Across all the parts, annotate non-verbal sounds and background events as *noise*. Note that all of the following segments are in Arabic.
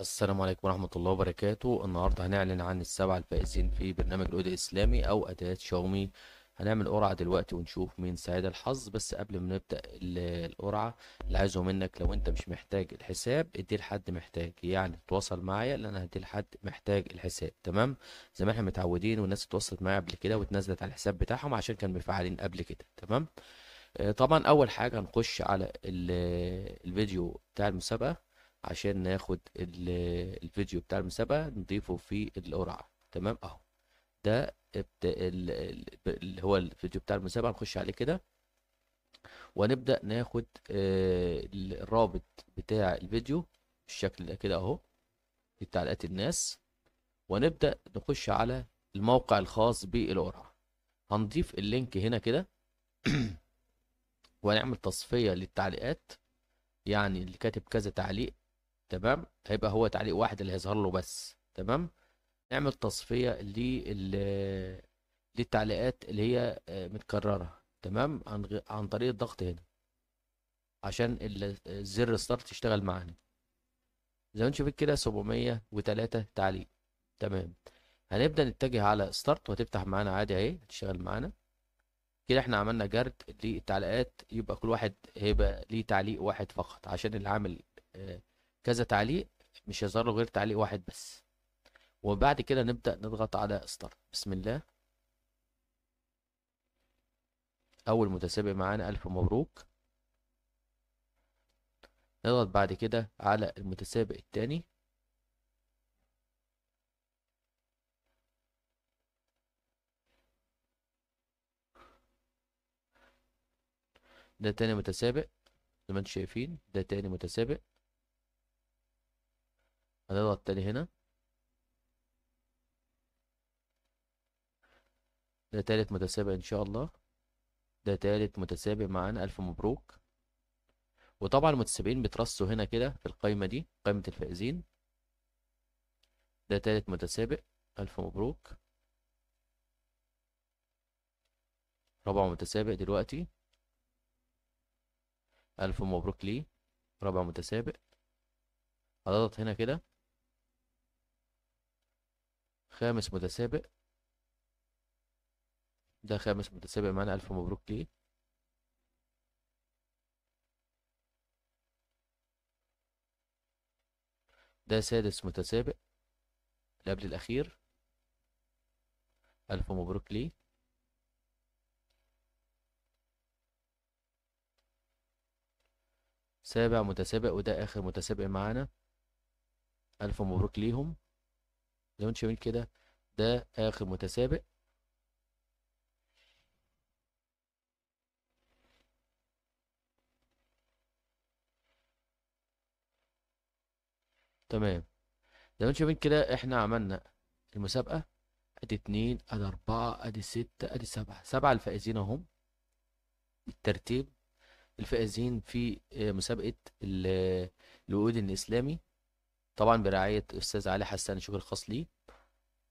السلام عليكم ورحمة الله وبركاته النهاردة هنعلن عن السبعة الفائزين في برنامج الأودي الإسلامي أو أداة شاومي هنعمل قرعة دلوقتي ونشوف مين سعيد الحظ بس قبل ما نبدأ القرعة اللي عايزه منك لو أنت مش محتاج الحساب اديه لحد محتاج يعني تواصل معايا لأن أنا هديه لحد محتاج الحساب تمام زي ما احنا متعودين والناس اتواصلت معايا قبل كده واتنزلت على الحساب بتاعهم عشان كانوا مفعلين قبل كده تمام آه، طبعا أول حاجة هنخش على الفيديو بتاع المسابقة عشان ناخد الفيديو بتاع المسابقة نضيفه في القرعة تمام اهو ده اللي هو الفيديو بتاع المسابقة نخش عليه كده ونبدأ ناخد آه، الرابط بتاع الفيديو بالشكل ده كده اهو في تعليقات الناس ونبدأ نخش على الموقع الخاص بالقرعة هنضيف اللينك هنا كده *clears throat* ونعمل تصفية للتعليقات يعني اللي كاتب كذا تعليق تمام هيبقى هو تعليق واحد اللي هيظهر له بس تمام نعمل تصفيه لل للتعليقات اللي هي آه، متكرره تمام عن غ... عن طريق الضغط هنا عشان الزر ستارت يشتغل معانا زي ما انت شايفين كده 703 تعليق تمام هنبدا نتجه على ستارت وهتفتح معانا عادي اهي هتشتغل معانا كده احنا عملنا جرد للتعليقات يبقى كل واحد هيبقى ليه تعليق واحد فقط عشان اللي عامل آه كذا تعليق مش هيظهر له غير تعليق واحد بس وبعد كده نبدأ نضغط على استارت بسم الله أول متسابق معانا ألف مبروك نضغط بعد كده على المتسابق التاني ده تاني متسابق زي ما انتم شايفين ده تاني متسابق هنضغط تاني هنا ده تالت متسابق ان شاء الله ده تالت متسابق معانا الف مبروك وطبعا المتسابقين بترصوا هنا كده في القايمه دي قايمه الفائزين ده تالت متسابق الف مبروك رابع متسابق دلوقتي الف مبروك ليه رابع متسابق هضغط هنا كده خامس متسابق ده خامس متسابق معانا ألف مبروك ليه ده سادس متسابق قبل الأخير ألف مبروك ليه سابع متسابق وده آخر متسابق معانا ألف مبروك ليهم انتم شايفين كده ده اخر متسابق تمام انتم شايفين كده احنا عملنا المسابقه ادي اتنين ادي اربعه ادي سته ادي سبعه سبعه الفائزين اهم بالترتيب الفائزين في مسابقه الوقود الاسلامي طبعا برعايه استاذ علي حسان شكر خاص ليه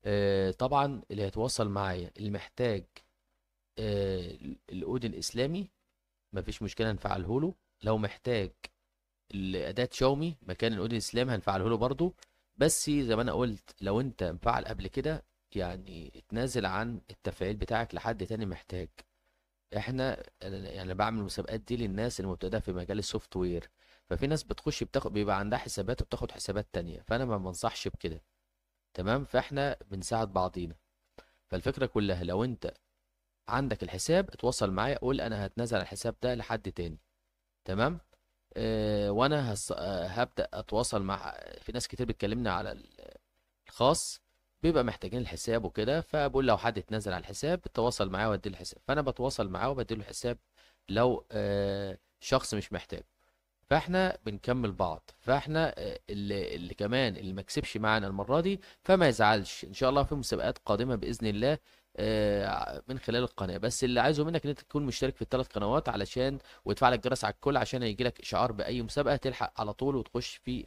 آه، طبعا اللي هيتواصل معايا اللي محتاج آه، الاود الاسلامي مفيش مشكله هنفعله له لو محتاج الاداه شاومي مكان الاود الاسلامي هنفعله له برده بس زي ما انا قلت لو انت مفعل قبل كده يعني اتنازل عن التفعيل بتاعك لحد تاني محتاج احنا يعني بعمل المسابقات دي للناس المبتدئه في مجال السوفت وير ففي ناس بتخش بتاخد بيبقى عندها حسابات وبتاخد حسابات تانية فانا ما بنصحش بكده تمام فاحنا بنساعد بعضينا فالفكرة كلها لو انت عندك الحساب اتواصل معايا قول انا هتنزل الحساب ده لحد تاني تمام اه وانا هس... هبدا اتواصل مع في ناس كتير بتكلمنا على الخاص بيبقى محتاجين الحساب وكده فبقول لو حد اتنزل على الحساب اتواصل معاه وادي الحساب فانا بتواصل معاه وبديله الحساب لو اه شخص مش محتاج فاحنا بنكمل بعض فاحنا آه، اللي, اللي كمان اللي ما كسبش معانا المره دي فما يزعلش ان شاء الله في مسابقات قادمه باذن الله آه، من خلال القناه بس اللي عايزه منك ان انت تكون مشترك في الثلاث قنوات علشان وتفعل الجرس على الكل عشان هيجي لك اشعار باي مسابقه تلحق على طول وتخش في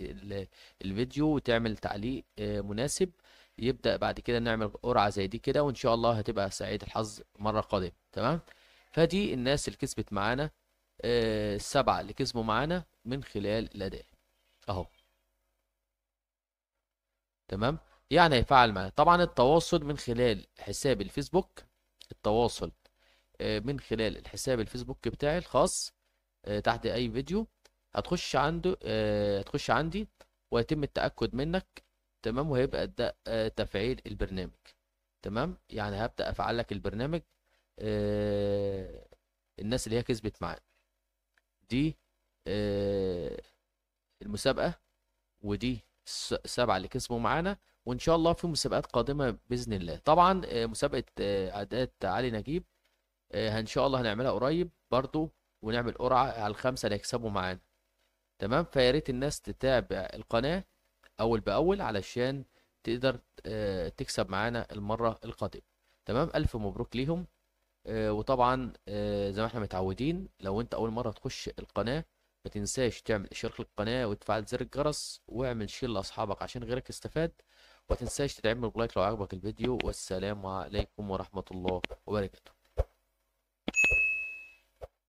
الفيديو وتعمل تعليق آه، مناسب يبدا بعد كده نعمل قرعه زي دي كده وان شاء الله هتبقى سعيد الحظ مره قادمه تمام فدي الناس اللي كسبت معانا السبعه اللي كسبوا معانا من خلال الاداء اهو تمام يعني هيفعل معانا طبعا التواصل من خلال حساب الفيسبوك التواصل آه، من خلال الحساب الفيسبوك بتاعي الخاص آه، تحت اي فيديو هتخش عنده آه، هتخش عندي ويتم التاكد منك تمام وهيبقى ده تفعيل البرنامج تمام يعني هبدا افعل لك البرنامج الناس اللي هي كسبت معانا دي آه، المسابقه ودي السبعه اللي كسبوا معانا وان شاء الله في مسابقات قادمه باذن الله طبعا آه، مسابقه اعداد آه، علي نجيب ان شاء الله هنعملها قريب برضو ونعمل قرعه على الخمسه اللي هيكسبوا معانا تمام فيا ريت الناس تتابع القناه اول باول علشان تقدر تكسب معانا المره القادمه تمام الف مبروك ليهم آه، وطبعا آه، زي ما احنا متعودين لو انت اول مره تخش القناه ما تنساش تعمل اشتراك للقناه وتفعل زر الجرس واعمل شير لاصحابك عشان غيرك يستفاد وما تنساش تدعمني بلايك لو عجبك الفيديو والسلام عليكم ورحمه الله وبركاته